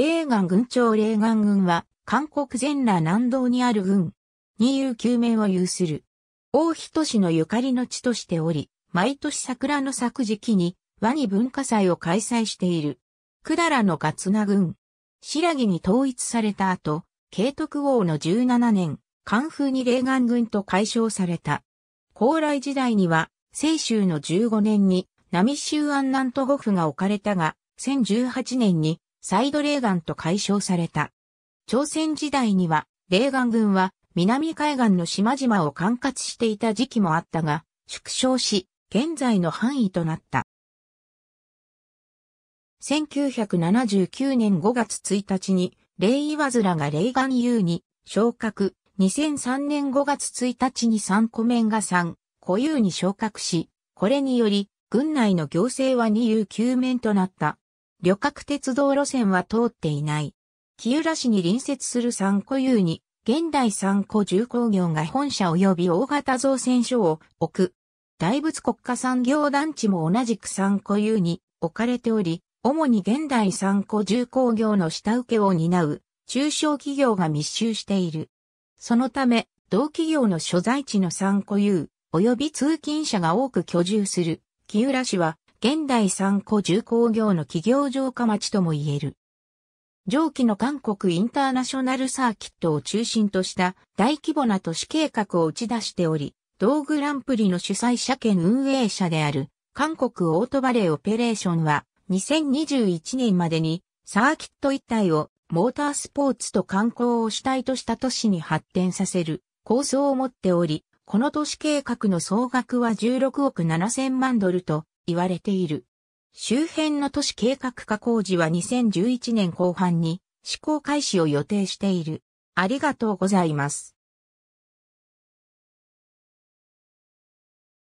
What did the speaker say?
霊岩軍長霊岩軍は、韓国全羅南道にある軍、二遊救命を有する。大人市のゆかりの地としており、毎年桜の咲く時期に、和に文化祭を開催している。だらのガツナ軍。白木に統一された後、慶徳王の17年、関風に霊岩軍と解消された。高麗時代には、清州の15年に、南州安南都護府が置かれたが、1018年にサイドレーガンと解消された。朝鮮時代には、レーガン軍は南海岸の島々を管轄していた時期もあったが、縮小し、現在の範囲となった。1979年5月1日に、レイ・イワズラがレイガン U に昇格、2003年5月1日に3個面が3、固有に昇格し、これにより、軍内の行政は2有9面となった。旅客鉄道路線は通っていない。木浦市に隣接する三古湯に、現代三古重工業が本社及び大型造船所を置く。大仏国家産業団地も同じく三古湯に置かれており、主に現代三古重工業の下請けを担う中小企業が密集している。そのため、同企業の所在地の三古湯、及び通勤者が多く居住する、木浦市は現代産個重工業の企業城下町とも言える。上記の韓国インターナショナルサーキットを中心とした大規模な都市計画を打ち出しており、同グランプリの主催者兼運営者である韓国オートバレーオペレーションは2021年までにサーキット一帯をモータースポーツと観光を主体とした都市に発展させる構想を持っており、この都市計画の総額は16億7千万ドルと言われている。周辺の都市計画化工事は2011年後半に施行開始を予定している。ありがとうございます。